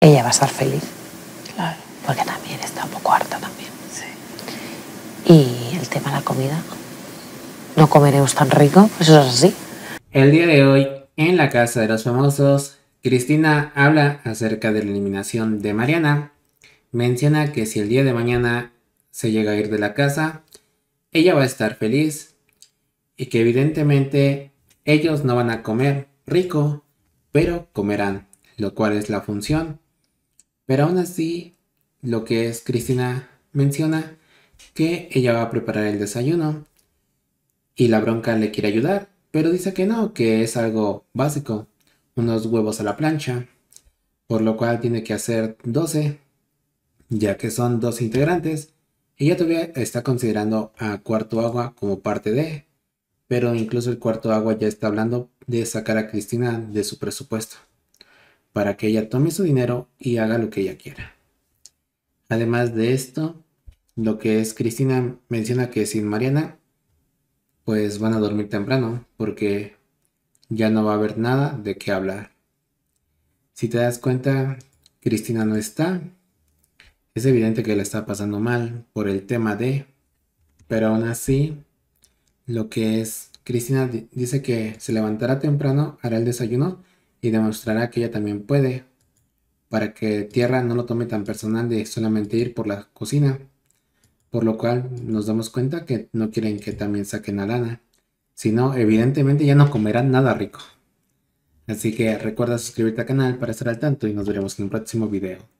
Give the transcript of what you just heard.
ella va a estar feliz. Claro. Porque también está un poco harta también. Sí. Y el tema de la comida. No comeremos tan rico, eso es así. El día de hoy, en la Casa de los Famosos, Cristina habla acerca de la eliminación de Mariana. Menciona que si el día de mañana se llega a ir de la casa, ella va a estar feliz y que evidentemente ellos no van a comer rico, pero comerán, lo cual es la función pero aún así, lo que es Cristina menciona que ella va a preparar el desayuno y la bronca le quiere ayudar, pero dice que no, que es algo básico, unos huevos a la plancha, por lo cual tiene que hacer 12, ya que son dos integrantes. Ella todavía está considerando a Cuarto Agua como parte de, pero incluso el Cuarto Agua ya está hablando de sacar a Cristina de su presupuesto para que ella tome su dinero y haga lo que ella quiera. Además de esto, lo que es Cristina menciona que sin Mariana, pues van a dormir temprano porque ya no va a haber nada de qué hablar. Si te das cuenta, Cristina no está. Es evidente que la está pasando mal por el tema de, pero aún así, lo que es, Cristina dice que se levantará temprano, hará el desayuno y demostrará que ella también puede, para que Tierra no lo tome tan personal de solamente ir por la cocina, por lo cual nos damos cuenta que no quieren que también saquen a Lana, sino evidentemente ya no comerán nada rico. Así que recuerda suscribirte al canal para estar al tanto y nos veremos en un próximo video.